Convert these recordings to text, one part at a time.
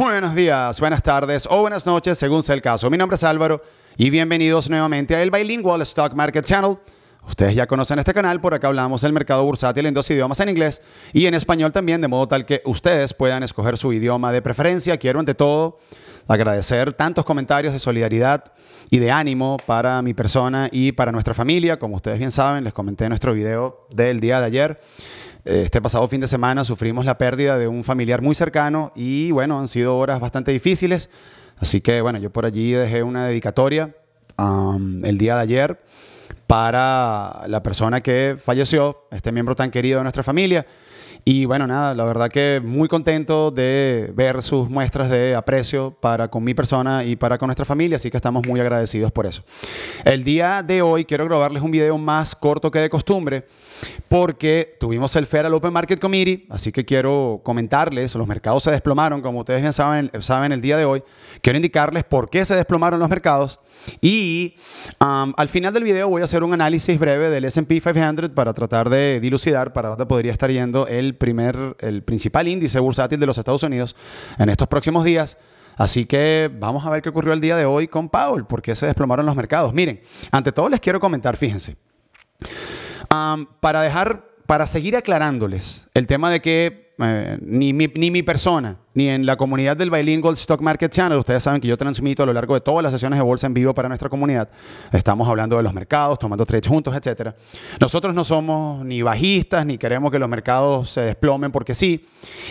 Buenos días, buenas tardes o buenas noches, según sea el caso. Mi nombre es Álvaro y bienvenidos nuevamente a el Bilingual Stock Market Channel. Ustedes ya conocen este canal, por acá hablamos del mercado bursátil en dos idiomas, en inglés y en español también, de modo tal que ustedes puedan escoger su idioma de preferencia. Quiero ante todo agradecer tantos comentarios de solidaridad y de ánimo para mi persona y para nuestra familia. Como ustedes bien saben, les comenté en nuestro video del día de ayer. Este pasado fin de semana sufrimos la pérdida de un familiar muy cercano y bueno, han sido horas bastante difíciles. Así que bueno, yo por allí dejé una dedicatoria el día de ayer para la persona que falleció, este miembro tan querido de nuestra familia. Y bueno, nada, la verdad que muy contento de ver sus muestras de aprecio para con mi persona y para con nuestra familia, así que estamos muy agradecidos por eso. El día de hoy quiero grabarles un video más corto que de costumbre porque tuvimos el al Open Market Committee, así que quiero comentarles, los mercados se desplomaron, como ustedes bien saben, saben el día de hoy, quiero indicarles por qué se desplomaron los mercados y al final del video voy a hacer un análisis breve del SP 500 para tratar de dilucidar para dónde podría estar yendo el el primer, el principal índice bursátil de los Estados Unidos en estos próximos días. Así que vamos a ver qué ocurrió el día de hoy con Powell, porque se desplomaron los mercados. Miren, ante todo les quiero comentar, fíjense, para dejar, para seguir aclarándoles el tema de que eh, ni, mi, ni mi persona, ni en la comunidad del Bilingual Stock Market Channel, ustedes saben que yo transmito a lo largo de todas las sesiones de bolsa en vivo para nuestra comunidad. Estamos hablando de los mercados, tomando trades juntos, etc. Nosotros no somos ni bajistas, ni queremos que los mercados se desplomen porque sí.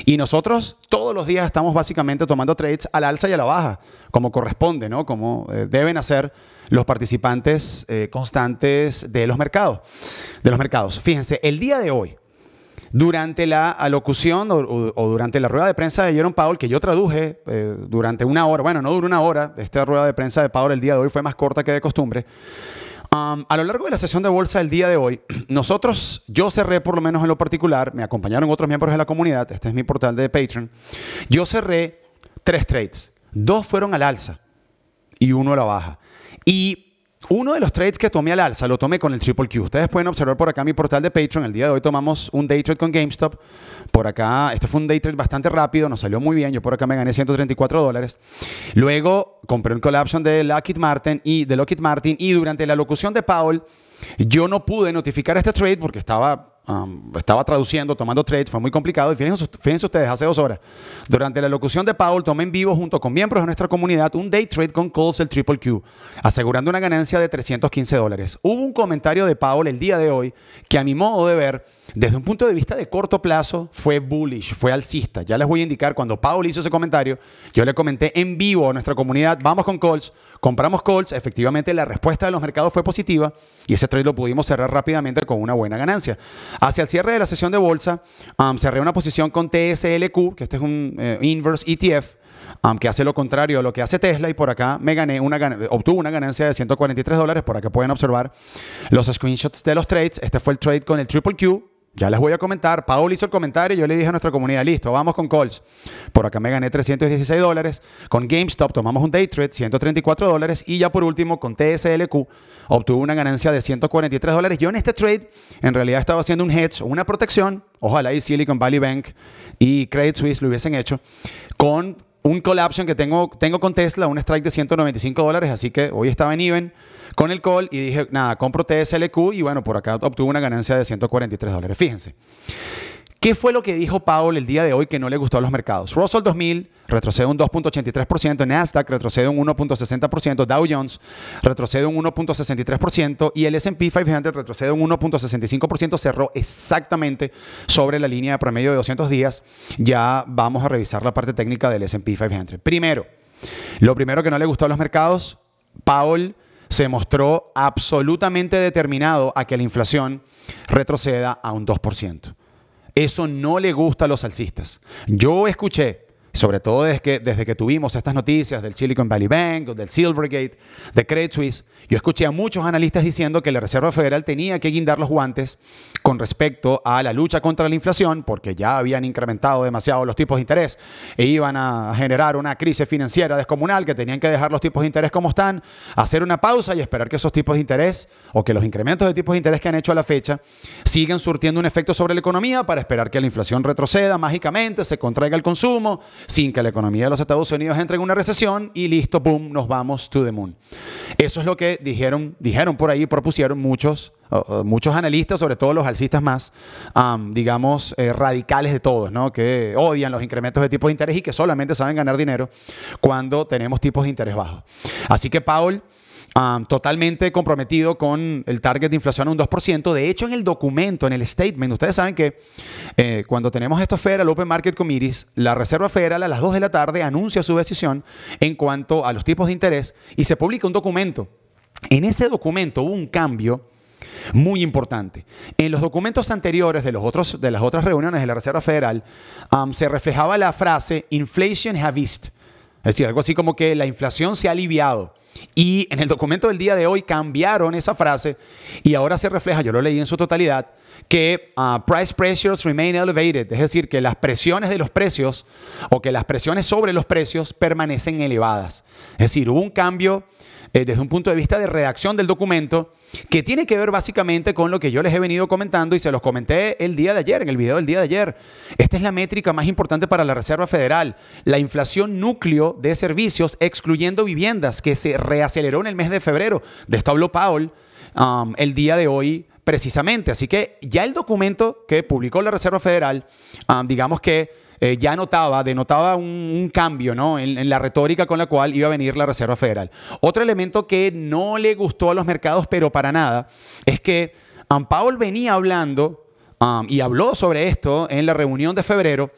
Y nosotros todos los días estamos básicamente tomando trades al alza y a la baja, como corresponde, ¿no? Como eh, deben hacer los participantes eh, constantes de los mercados. De los mercados. Fíjense, el día de hoy, durante la alocución o, durante la rueda de prensa de Jerome Powell, que yo traduje eh, durante una hora, bueno, no duró una hora, esta rueda de prensa de Powell el día de hoy fue más corta que de costumbre. Um, a lo largo de la sesión de bolsa del día de hoy, nosotros, yo cerré por lo menos en lo particular, me acompañaron otros miembros de la comunidad, este es mi portal de Patreon, yo cerré tres trades, dos fueron al alza y uno a la baja. Y uno de los trades que tomé al alza lo tomé con el Triple Q. Ustedes pueden observar por acá mi portal de Patreon. El día de hoy tomamos un day trade con GameStop. Por acá, esto fue un day trade bastante rápido, nos salió muy bien. Yo por acá me gané 134 dólares. Luego compré un colapso de Lockheed Martin y de Lockheed Martin. Y durante la locución de Powell, yo no pude notificar este trade porque estaba Um, estaba traduciendo, tomando trade, fue muy complicado. Y fíjense, ustedes, hace dos horas, durante la locución de Paul, tomé en vivo junto con miembros de nuestra comunidad un day trade con Calls el Triple Q, asegurando una ganancia de 315 dólares. Hubo un comentario de Paul el día de hoy que, a mi modo de ver, desde un punto de vista de corto plazo, fue bullish, fue alcista. Ya les voy a indicar, cuando Paul hizo ese comentario, yo le comenté en vivo a nuestra comunidad, vamos con Calls, compramos Calls, efectivamente la respuesta de los mercados fue positiva y ese trade lo pudimos cerrar rápidamente con una buena ganancia. Hacia el cierre de la sesión de bolsa, cerré una posición con TSLQ, que este es un eh, inverse ETF, que hace lo contrario a lo que hace Tesla y por acá me gané una obtuve una ganancia de 143 dólares, por acá pueden observar los screenshots de los trades. Este fue el trade con el Triple Q, ya les voy a comentar. Paul hizo el comentario y yo le dije a nuestra comunidad, listo, vamos con calls. Por acá me gané 316 dólares. Con GameStop tomamos un day trade, 134 dólares. Y ya por último, con TSLQ, obtuve una ganancia de 143 dólares. Yo en este trade, en realidad estaba haciendo un hedge o una protección. Ojalá y Silicon Valley Bank y Credit Suisse lo hubiesen hecho. Con un call option que tengo, tengo con Tesla, un strike de 195 dólares, así que hoy estaba en Even con el call y dije, nada, compro TSLQ y bueno, por acá obtuve una ganancia de 143 dólares. Fíjense. ¿Qué fue lo que dijo Paul el día de hoy que no le gustó a los mercados? Russell 2000 retrocede un 2.83%, Nasdaq retrocede un 1.60%, Dow Jones retrocede un 1.63% y el S&P 500 retrocede un 1.65%, cerró exactamente sobre la línea de promedio de 200 días. Ya vamos a revisar la parte técnica del S&P 500. Primero, lo primero que no le gustó a los mercados, Paul se mostró absolutamente determinado a que la inflación retroceda a un 2%. Eso no le gusta a los salsistas. Yo escuché sobre todo desde que, desde que tuvimos estas noticias del Silicon Valley Bank, del Silvergate, de Credit Suisse, yo escuché a muchos analistas diciendo que la Reserva Federal tenía que guindar los guantes con respecto a la lucha contra la inflación, porque ya habían incrementado demasiado los tipos de interés e iban a generar una crisis financiera descomunal, que tenían que dejar los tipos de interés como están, hacer una pausa y esperar que esos tipos de interés o que los incrementos de tipos de interés que han hecho a la fecha sigan surtiendo un efecto sobre la economía para esperar que la inflación retroceda mágicamente, se contraiga el consumo, sin que la economía de los Estados Unidos entre en una recesión y listo, boom, nos vamos to the moon. Eso es lo que dijeron, dijeron por ahí, propusieron muchos, muchos analistas, sobre todo los alcistas más, digamos, eh, radicales de todos, ¿no? que odian los incrementos de tipos de interés y que solamente saben ganar dinero cuando tenemos tipos de interés bajos. Así que, Paul, totalmente comprometido con el target de inflación a un 2%. De hecho, en el documento, en el statement, ustedes saben que eh, cuando tenemos esta Federal Open Market Committees, la Reserva Federal a las 2 de la tarde anuncia su decisión en cuanto a los tipos de interés y se publica un documento. En ese documento hubo un cambio muy importante. En los documentos anteriores de, los otros, de las otras reuniones de la Reserva Federal se reflejaba la frase inflation have eased. Es decir, algo así como que la inflación se ha aliviado. Y en el documento del día de hoy cambiaron esa frase y ahora se refleja, yo lo leí en su totalidad, que ah, price pressures remain elevated, es decir, que las presiones de los precios o que las presiones sobre los precios permanecen elevadas. Es decir, hubo un cambio eh, desde un punto de vista de redacción del documento, que tiene que ver básicamente con lo que yo les he venido comentando y se los comenté el día de ayer, en el video del día de ayer. Esta es la métrica más importante para la Reserva Federal, la inflación núcleo de servicios, excluyendo viviendas, que se reaceleró en el mes de febrero. De esto habló Paul um, el día de hoy precisamente. Así que ya el documento que publicó la Reserva Federal, um, digamos que eh, ya notaba, denotaba un, cambio ¿no? en, la retórica con la cual iba a venir la Reserva Federal. Otro elemento que no le gustó a los mercados, pero para nada, es que Paul venía hablando um, y habló sobre esto en la reunión de febrero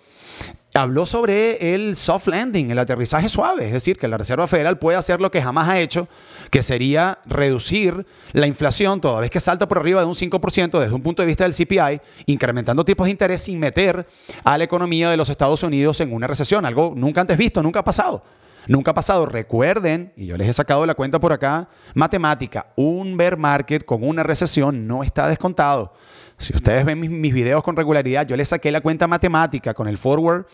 habló sobre el soft landing, el aterrizaje suave, es decir, que la Reserva Federal puede hacer lo que jamás ha hecho, que sería reducir la inflación toda vez que salta por arriba de un 5% desde un punto de vista del CPI, incrementando tipos de interés sin meter a la economía de los Estados Unidos en una recesión, algo nunca antes visto, nunca ha pasado. Nunca ha pasado. Recuerden, y yo les he sacado la cuenta por acá, matemática, un bear market con una recesión no está descontado. Si ustedes ven mis, videos con regularidad, yo les saqué la cuenta matemática con el forward,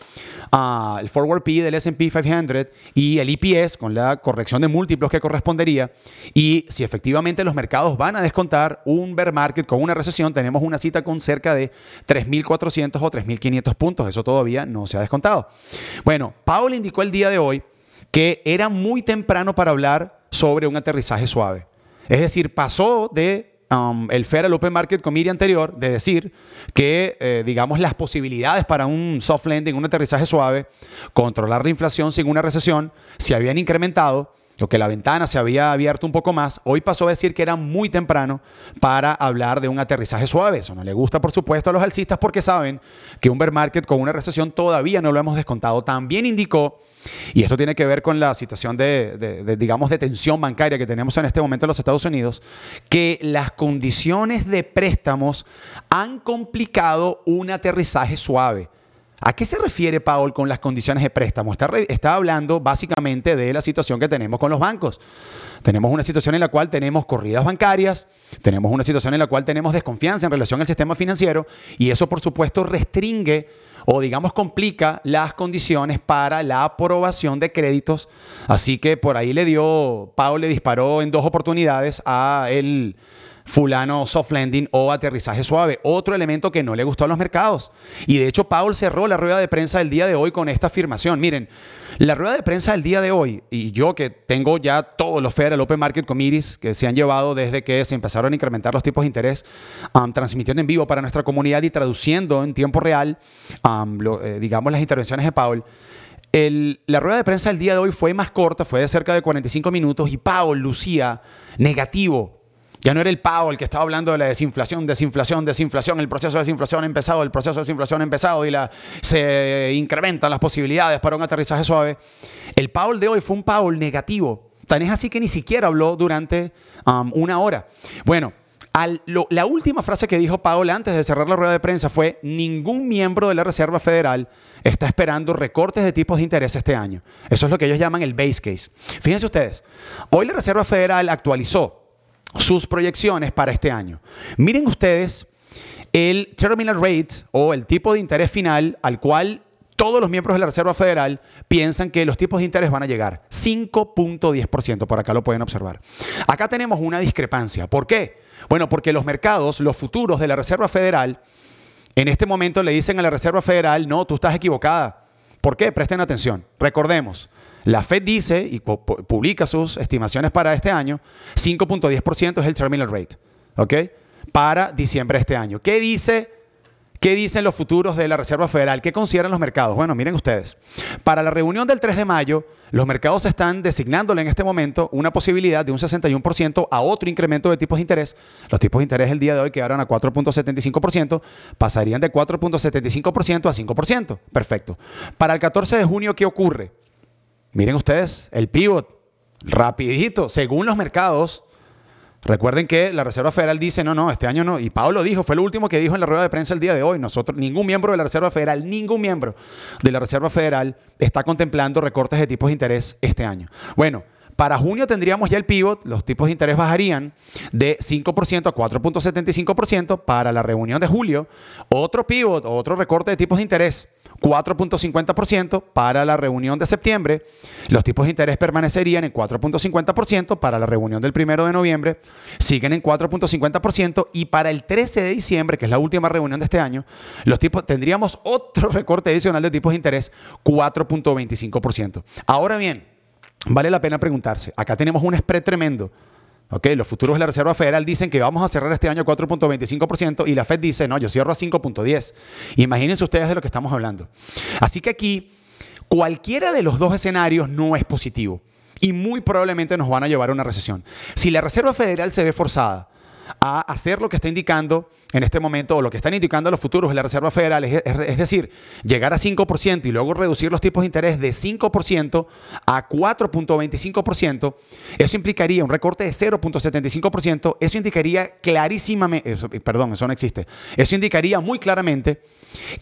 ah, el forward P del S&P 500 y el EPS con la corrección de múltiplos que correspondería. Y si efectivamente los mercados van a descontar un bear market con una recesión, tenemos una cita con cerca de 3.400 o 3.500 puntos. Eso todavía no se ha descontado. Bueno, paul indicó el día de hoy que era muy temprano para hablar sobre un aterrizaje suave. Es decir, pasó de Um, el el al Open Market Committee anterior de decir que, eh, digamos, las posibilidades para un soft landing, un aterrizaje suave, controlar la inflación sin una recesión, se habían incrementado lo que la ventana se había abierto un poco más, hoy pasó a decir que era muy temprano para hablar de un aterrizaje suave. Eso no le gusta, por supuesto, a los alcistas porque saben que un bear market con una recesión todavía no lo hemos descontado. También indicó, y esto tiene que ver con la situación de digamos, de tensión bancaria que tenemos en este momento en los Estados Unidos, que las condiciones de préstamos han complicado un aterrizaje suave. ¿A qué se refiere Paul con las condiciones de préstamo? Está, hablando básicamente de la situación que tenemos con los bancos. Tenemos una situación en la cual tenemos corridas bancarias, tenemos una situación en la cual tenemos desconfianza en relación al sistema financiero y eso por supuesto restringe o digamos complica las condiciones para la aprobación de créditos. Así que por ahí le dio, Paul le disparó en dos oportunidades a él, fulano soft landing o aterrizaje suave, otro elemento que no le gustó a los mercados. Y de hecho, Paul cerró la rueda de prensa del día de hoy con esta afirmación. Miren, la rueda de prensa del día de hoy, y yo que tengo ya todos los Federal Open Market Committees que se han llevado desde que se empezaron a incrementar los tipos de interés, transmitiendo en vivo para nuestra comunidad y traduciendo en tiempo real, eh, digamos, las intervenciones de Paul. la rueda de prensa del día de hoy fue más corta, fue de cerca de 45 minutos y Paul lucía negativo ya no era el Powell el que estaba hablando de la desinflación, desinflación, desinflación, el proceso de desinflación ha empezado, el proceso de desinflación ha empezado y se incrementan las posibilidades para un aterrizaje suave. El Powell de hoy fue un Powell negativo. Tan es así que ni siquiera habló durante um, una hora. Bueno, la última frase que dijo Powell antes de cerrar la rueda de prensa fue, ningún miembro de la Reserva Federal está esperando recortes de tipos de interés este año. Eso es lo que ellos llaman el base case. Fíjense ustedes, hoy la Reserva Federal actualizó sus proyecciones para este año. Miren ustedes el terminal rate o el tipo de interés final al cual todos los miembros de la Reserva Federal piensan que los tipos de interés van a llegar. 5.10%, por acá lo pueden observar. Acá tenemos una discrepancia. ¿Por qué? Bueno, porque los mercados, los futuros de la Reserva Federal, en este momento le dicen a la Reserva Federal, no, tú estás equivocada. ¿Por qué? Presten atención. Recordemos, la Fed dice y publica sus estimaciones para este año, 5.10% es el terminal rate, ¿ok? Para diciembre de este año. ¿Qué dice? ¿Qué dicen los futuros de la Reserva Federal? ¿Qué consideran los mercados? Bueno, miren ustedes. Para la reunión del 3 de mayo, los mercados están designándole en este momento una posibilidad de un 61% a otro incremento de tipos de interés. Los tipos de interés el día de hoy quedaron a 4.75%, pasarían de 4.75% a 5%. Perfecto. Para el 14 de junio, ¿qué ocurre? Miren ustedes, el pivot, rapidito, según los mercados. Recuerden que la Reserva Federal dice, no, no, este año no. Y Pablo dijo, fue el último que dijo en la rueda de prensa el día de hoy. Nosotros, ningún miembro de la Reserva Federal, ningún miembro de la Reserva Federal está contemplando recortes de tipos de interés este año. Bueno, para junio tendríamos ya el pivot, los tipos de interés bajarían de 5% a 4.75% para la reunión de julio. Otro pivot, otro recorte de tipos de interés. 4.50% para la reunión de septiembre. Los tipos de interés permanecerían en 4.50% para la reunión del primero de noviembre. Siguen en 4.50% y para el 13 de diciembre, que es la última reunión de este año, los tipos, tendríamos otro recorte adicional de tipos de interés, 4.25%. Ahora bien, vale la pena preguntarse, acá tenemos un spread tremendo los futuros de la Reserva Federal dicen que vamos a cerrar este año 4.25% y la Fed dice, no, yo cierro a 5.10. Imagínense ustedes de lo que estamos hablando. Así que aquí cualquiera de los dos escenarios no es positivo y muy probablemente nos van a llevar a una recesión. Si la Reserva Federal se ve forzada a hacer lo que está indicando en este momento lo que están indicando los futuros de la Reserva Federal, es, decir, llegar a 5% y luego reducir los tipos de interés de 5% a 4.25%, eso implicaría un recorte de 0.75%, eso indicaría clarísimamente, perdón, eso no existe, eso indicaría muy claramente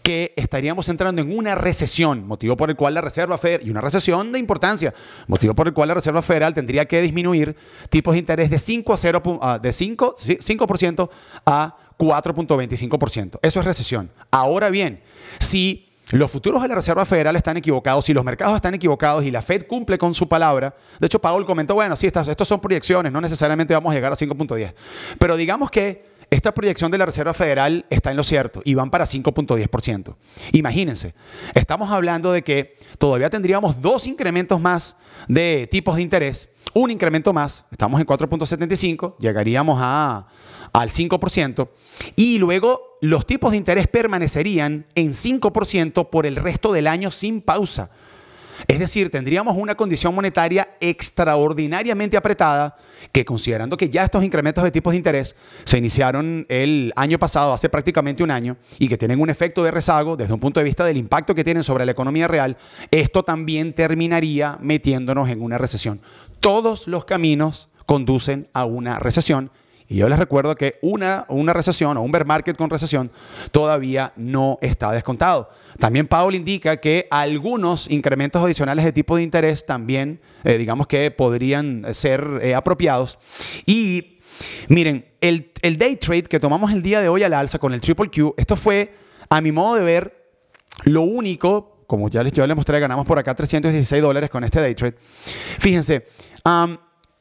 que estaríamos entrando en una recesión, motivo por el cual la Reserva Federal, y una recesión de importancia, motivo por el cual la Reserva Federal tendría que disminuir tipos de interés de 5 a 0, ah, de 5% a 4.25%. Eso es recesión. Ahora bien, si los futuros de la Reserva Federal están equivocados, si los mercados están equivocados y la Fed cumple con su palabra, de hecho Paul comentó, bueno, sí, estas, son proyecciones, no necesariamente vamos a llegar a 5.10, pero digamos que esta proyección de la Reserva Federal está en lo cierto y van para 5.10%. Imagínense, estamos hablando de que todavía tendríamos dos incrementos más de tipos de interés, un incremento más, estamos en 4.75, llegaríamos a al 5%, y luego los tipos de interés permanecerían en 5% por el resto del año sin pausa. Es decir, tendríamos una condición monetaria extraordinariamente apretada que considerando que ya estos incrementos de tipos de interés se iniciaron el año pasado, hace prácticamente un año, y que tienen un efecto de rezago desde un punto de vista del impacto que tienen sobre la economía real, esto también terminaría metiéndonos en una recesión. Todos los caminos conducen a una recesión y yo les recuerdo que una, una recesión o un bear market con recesión todavía no está descontado. También Powell indica que algunos incrementos adicionales de tipo de interés también, eh, digamos que podrían ser eh, apropiados. Y miren, el, day trade que tomamos el día de hoy al alza con el triple Q, esto fue, a mi modo de ver, lo único como ya les, yo les mostré, ganamos por acá 316 dólares con este day trade. Fíjense,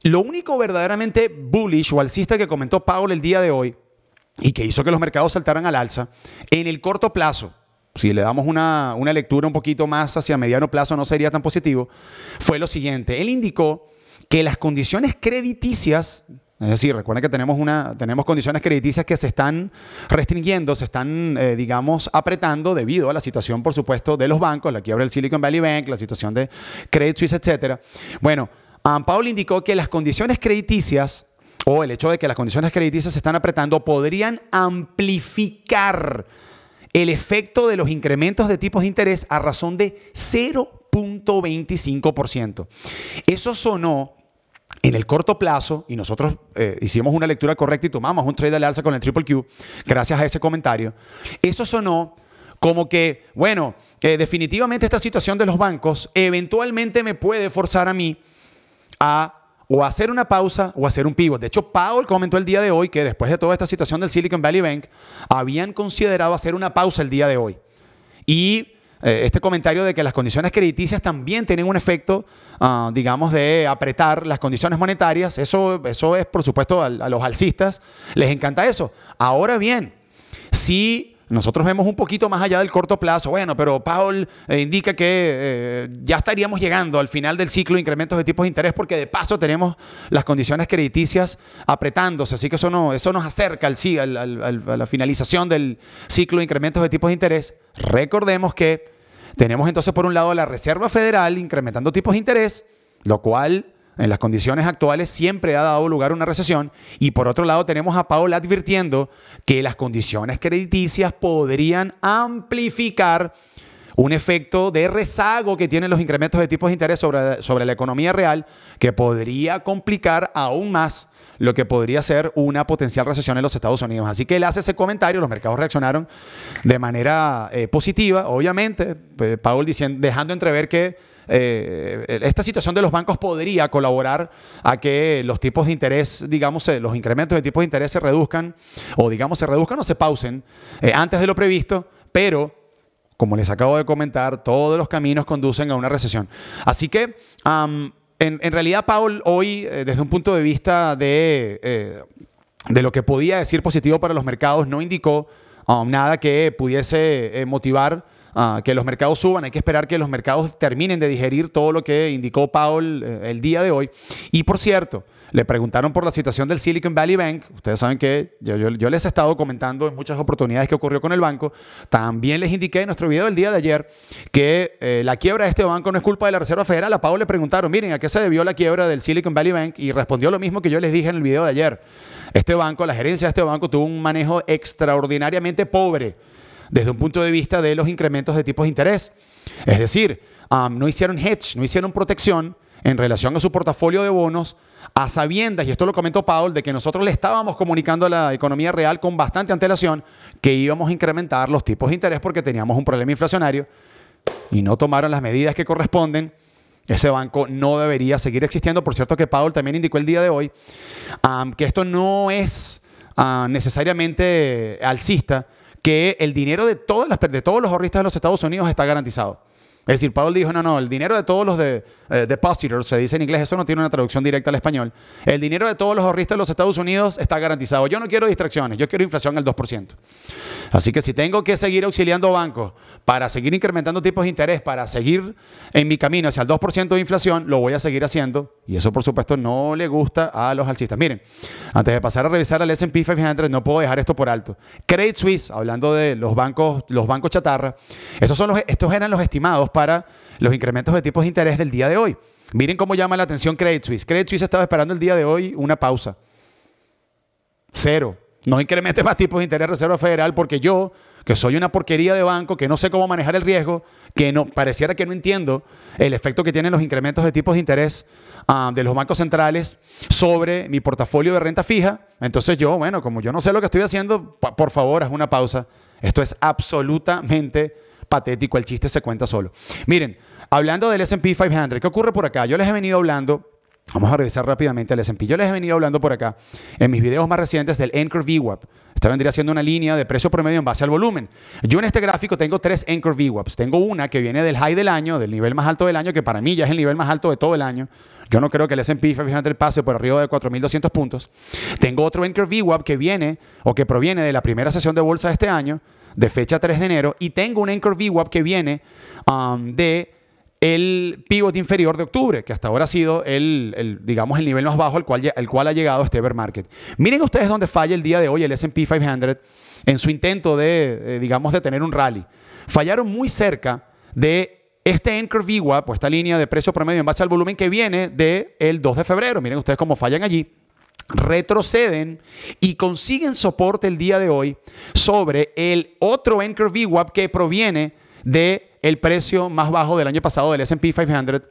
lo único verdaderamente bullish o alcista que comentó Paul el día de hoy y que hizo que los mercados saltaran al alza, en el corto plazo, si le damos una, lectura un poquito más hacia mediano plazo no sería tan positivo, fue lo siguiente. Él indicó que las condiciones crediticias es decir, recuerden que tenemos, una, tenemos condiciones crediticias que se están restringiendo, se están, eh, digamos, apretando debido a la situación, por supuesto, de los bancos, la abre el Silicon Valley Bank, la situación de Credit Suisse, etc. Bueno, Paul indicó que las condiciones crediticias o el hecho de que las condiciones crediticias se están apretando podrían amplificar el efecto de los incrementos de tipos de interés a razón de 0.25%. Eso sonó en el corto plazo, y nosotros eh, hicimos una lectura correcta y tomamos un trade al alza con el triple Q, gracias a ese comentario, eso sonó como que, bueno, definitivamente esta situación de los bancos eventualmente me puede forzar a mí a o hacer una pausa o hacer un pivot. De hecho, Powell comentó el día de hoy que después de toda esta situación del Silicon Valley Bank, habían considerado hacer una pausa el día de hoy. Y eh, este comentario de que las condiciones crediticias también tienen un efecto, ah, digamos, de apretar las condiciones monetarias, eso, eso es, por supuesto, a los alcistas, les encanta eso. Ahora bien, si nosotros vemos un poquito más allá del corto plazo. Bueno, pero Paul eh, indica que eh, ya estaríamos llegando al final del ciclo de incrementos de tipos de interés porque de paso tenemos las condiciones crediticias apretándose. Así que eso, no, eso nos acerca al, al, a la finalización del ciclo de incrementos de tipos de interés. Recordemos que tenemos entonces por un lado la Reserva Federal incrementando tipos de interés, lo cual en las condiciones actuales siempre ha dado lugar a una recesión y por otro lado tenemos a Paul advirtiendo que las condiciones crediticias podrían amplificar un efecto de rezago que tienen los incrementos de tipos de interés sobre, la economía real que podría complicar aún más lo que podría ser una potencial recesión en los Estados Unidos. Así que él hace ese comentario, los mercados reaccionaron de manera eh, positiva, obviamente, Paul pues, diciendo, dejando entrever que eh, eh, esta situación de los bancos podría colaborar a que los tipos de interés, digamos, eh, los incrementos de tipos de interés se reduzcan o digamos se reduzcan o se pausen antes de lo previsto, pero como les acabo de comentar, todos los caminos conducen a una recesión. Así que en, realidad, Paul, hoy, desde un punto de vista de, lo que podía decir positivo para los mercados, no indicó um, nada que pudiese motivar Ah, que los mercados suban, hay que esperar que los mercados terminen de digerir todo lo que indicó Paul eh, el día de hoy. Y por cierto, le preguntaron por la situación del Silicon Valley Bank. Ustedes saben que yo, les he estado comentando en muchas oportunidades que ocurrió con el banco. También les indiqué en nuestro video del día de ayer que eh, la quiebra de este banco no es culpa de la Reserva Federal. A Powell le preguntaron, miren, ¿a qué se debió la quiebra del Silicon Valley Bank? Y respondió lo mismo que yo les dije en el video de ayer. Este banco, la gerencia de este banco tuvo un manejo extraordinariamente pobre desde un punto de vista de los incrementos de tipos de interés. Es decir, no hicieron hedge, no hicieron protección en relación a su portafolio de bonos, a sabiendas, y esto lo comentó Paul, de que nosotros le estábamos comunicando a la economía real con bastante antelación que íbamos a incrementar los tipos de interés porque teníamos un problema inflacionario y no tomaron las medidas que corresponden. Ese banco no debería seguir existiendo. Por cierto, que Paul también indicó el día de hoy que esto no es ah, necesariamente alcista que el dinero de, de todos los ahorristas de los Estados Unidos está garantizado. Es decir, Powell dijo, no, no, el dinero de todos los de, eh, depositors, se dice en inglés, eso no tiene una traducción directa al español, el dinero de todos los ahorristas de los Estados Unidos está garantizado. Yo no quiero distracciones, yo quiero inflación al 2%. Así que si tengo que seguir auxiliando bancos para seguir incrementando tipos de interés, para seguir en mi camino hacia el 2% de inflación, lo voy a seguir haciendo. Y eso, por supuesto, no le gusta a los alcistas. Miren, antes de pasar a revisar al S&P 500, no puedo dejar esto por alto. Credit Suisse, hablando de los bancos, los bancos chatarra, esos son los, estos eran los estimados para los incrementos de tipos de interés del día de hoy. Miren cómo llama la atención Credit Suisse. Credit Suisse estaba esperando el día de hoy una pausa. Cero. No incremente más tipos de interés de Reserva Federal porque yo, que soy una porquería de banco, que no sé cómo manejar el riesgo, que no pareciera que no entiendo el efecto que tienen los incrementos de tipos de interés ah, de los bancos centrales sobre mi portafolio de renta fija. Entonces yo, bueno, como yo no sé lo que estoy haciendo, por favor, haz una pausa. Esto es absolutamente patético, el chiste se cuenta solo. Miren, hablando del SP 500, ¿qué ocurre por acá? Yo les he venido hablando Vamos a regresar rápidamente al S&P. Yo les he venido hablando por acá en mis videos más recientes del Anchor VWAP. Esta vendría siendo una línea de precio promedio en base al volumen. Yo en este gráfico tengo tres Anchor VWAPs. Tengo una que viene del high del año, del nivel más alto del año, que para mí ya es el nivel más alto de todo el año. Yo no creo que el S&P 500 pase por arriba de 4.200 puntos. Tengo otro Anchor VWAP que viene o que proviene de la primera sesión de bolsa de este año, de fecha 3 de enero, y tengo un Anchor VWAP que viene del um, de el inferior de octubre, que hasta ahora ha sido el, digamos, el nivel más bajo al cual, el cual ha llegado este bear market. Miren ustedes dónde falla el día de hoy el S&P 500 en su intento de, eh, digamos, de tener un rally. Fallaron muy cerca de este Anchor VWAP, pues esta línea de precio promedio en base al volumen que viene del 2 de febrero, miren ustedes cómo fallan allí, retroceden y consiguen soporte el día de hoy sobre el otro Anchor VWAP que proviene del el precio más bajo del año pasado del S&P 500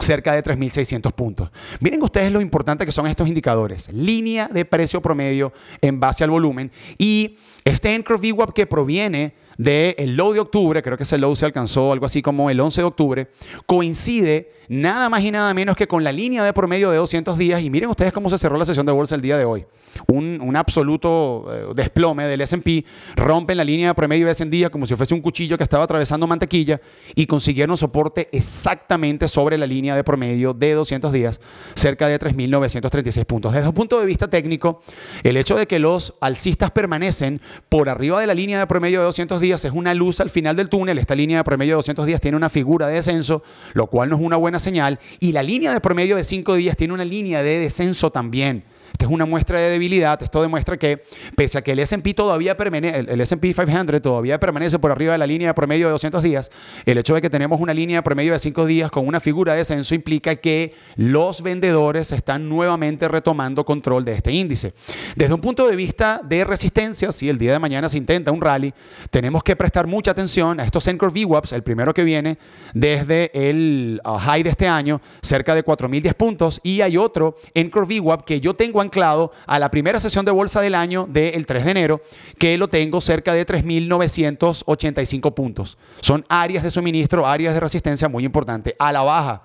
cerca de 3.600 puntos. Miren ustedes lo importante que son estos indicadores. Línea de precio promedio en base al volumen y este Anchor VWAP que proviene del el low de octubre, creo que ese low se alcanzó algo así como el 11 de octubre, coincide nada más y nada menos que con la línea de promedio de 200 días. Y miren ustedes cómo se cerró la sesión de bolsa el día de hoy. Un, absoluto eh, desplome del SP. Rompen la línea de promedio de 100 días como si fuese un cuchillo que estaba atravesando mantequilla y consiguieron soporte exactamente sobre la línea de promedio de 200 días, cerca de 3.936 puntos. Desde un punto de vista técnico, el hecho de que los alcistas permanecen por arriba de la línea de promedio de 200 días es una luz al final del túnel. Esta línea de promedio de 200 días tiene una figura de descenso, lo cual no es una buena señal. Y la línea de promedio de 5 días tiene una línea de descenso también es una muestra de debilidad. Esto demuestra que, pese a que el SP todavía el S&P 500 todavía permanece por arriba de la línea de promedio de 200 días, el hecho de que tenemos una línea de promedio de 5 días con una figura de descenso implica que los vendedores están nuevamente retomando control de este índice. Desde un punto de vista de resistencia, si el día de mañana se intenta un rally, tenemos que prestar mucha atención a estos Encore VWAPs, el primero que viene desde el ah, high de este año, cerca de 4.010 puntos, y hay otro Encore VWAP que yo tengo clado a la primera sesión de bolsa del año del 3 de enero, que lo tengo cerca de 3.985 puntos. Son áreas de suministro, áreas de resistencia muy importante A la baja,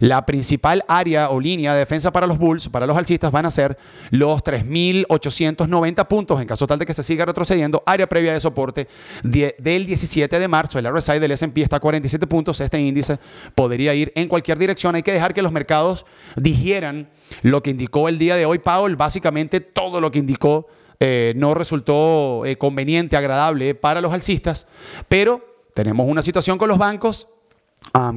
la principal área o línea de defensa para los bulls, para los alcistas, van a ser los 3.890 puntos en caso tal de que se siga retrocediendo. Área previa de soporte del 17 de marzo, el RSI del S&P está a 47 puntos. Este índice podría ir en cualquier dirección. Hay que dejar que los mercados digieran lo que indicó el día de hoy Pablo básicamente todo lo que indicó eh, no resultó eh, conveniente, agradable para los alcistas, pero tenemos una situación con los bancos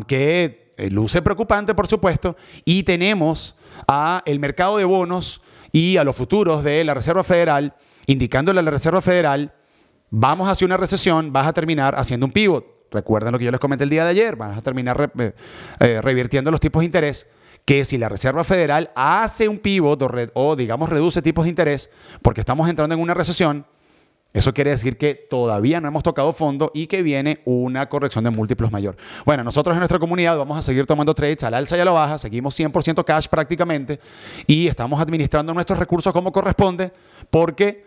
que eh, luce preocupante, por supuesto, y tenemos a el mercado de bonos y a los futuros de la Reserva Federal indicándole a la Reserva Federal, vamos hacia una recesión, vas a terminar haciendo un pivot. Recuerden lo que yo les comenté el día de ayer, vas a terminar revirtiendo los tipos de interés que si la Reserva Federal hace un pivot o, digamos reduce tipos de interés, porque estamos entrando en una recesión, eso quiere decir que todavía no hemos tocado fondo y que viene una corrección de múltiplos mayor. Bueno, nosotros en nuestra comunidad vamos a seguir tomando trades al alza y a la baja, seguimos 100% cash prácticamente y estamos administrando nuestros recursos como corresponde porque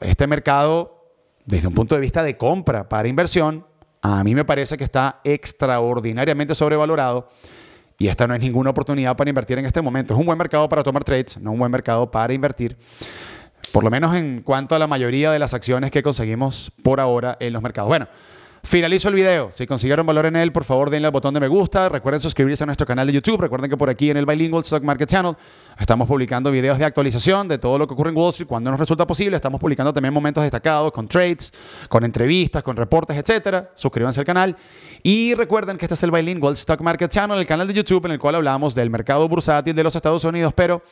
este mercado, desde un punto de vista de compra para inversión, a mí me parece que está extraordinariamente sobrevalorado y esta no es ninguna oportunidad para invertir en este momento. Es un buen mercado para tomar trades, no un buen mercado para invertir. Por lo menos en cuanto a la mayoría de las acciones que conseguimos por ahora en los mercados. Bueno, Finalizo el video. Si consiguieron valor en él, por favor denle al botón de me gusta. Recuerden suscribirse a nuestro canal de YouTube. Recuerden que por aquí en el Bilingual Stock Market Channel estamos publicando videos de actualización de todo lo que ocurre en Wall Street cuando nos resulta posible. Estamos publicando también momentos destacados con trades, con entrevistas, con reportes, etc. Suscríbanse al canal. Y recuerden que este es el Bilingual Stock Market Channel, el canal de YouTube en el cual hablamos del mercado bursátil de los Estados Unidos, pero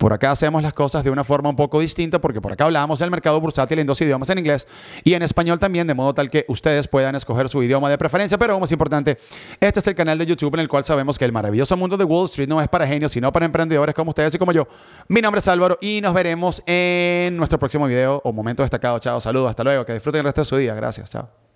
por acá hacemos las cosas de una forma un poco distinta porque por acá hablamos del mercado bursátil en dos idiomas, en inglés y en español también, de modo tal que ustedes puedan escoger su idioma de preferencia. Pero vamos, más importante, este es el canal de YouTube en el cual sabemos que el maravilloso mundo de Wall Street no es para genios, sino para emprendedores como ustedes y como yo. Mi nombre es Álvaro y nos veremos en nuestro próximo video o momento destacado. Chao, saludos, hasta luego, que disfruten el resto de su día. Gracias, chao.